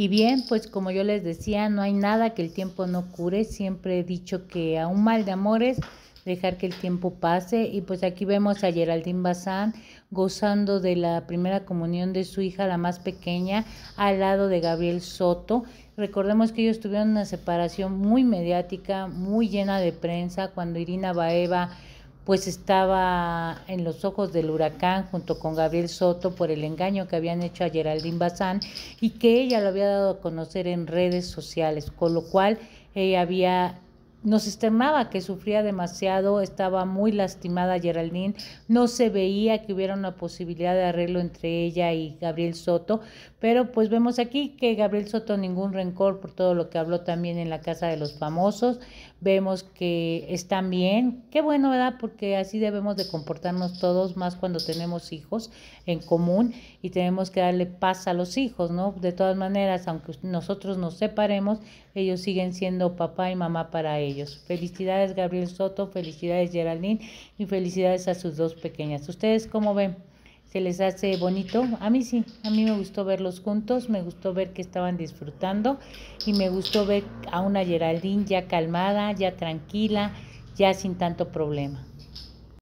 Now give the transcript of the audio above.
Y bien, pues como yo les decía, no hay nada que el tiempo no cure. Siempre he dicho que a un mal de amores dejar que el tiempo pase. Y pues aquí vemos a Geraldine Bazán gozando de la primera comunión de su hija, la más pequeña, al lado de Gabriel Soto. Recordemos que ellos tuvieron una separación muy mediática, muy llena de prensa, cuando Irina Baeva pues estaba en los ojos del huracán junto con Gabriel Soto por el engaño que habían hecho a Geraldine Bazán y que ella lo había dado a conocer en redes sociales, con lo cual ella eh, había nos externaba que sufría demasiado, estaba muy lastimada Geraldine, no se veía que hubiera una posibilidad de arreglo entre ella y Gabriel Soto, pero pues vemos aquí que Gabriel Soto ningún rencor por todo lo que habló también en la Casa de los Famosos, vemos que están bien, qué bueno, ¿verdad? Porque así debemos de comportarnos todos, más cuando tenemos hijos en común y tenemos que darle paz a los hijos, ¿no? De todas maneras, aunque nosotros nos separemos, ellos siguen siendo papá y mamá para ellos ellos. Felicidades Gabriel Soto, felicidades Geraldine y felicidades a sus dos pequeñas. ¿Ustedes cómo ven? ¿Se les hace bonito? A mí sí, a mí me gustó verlos juntos, me gustó ver que estaban disfrutando y me gustó ver a una Geraldine ya calmada, ya tranquila, ya sin tanto problema.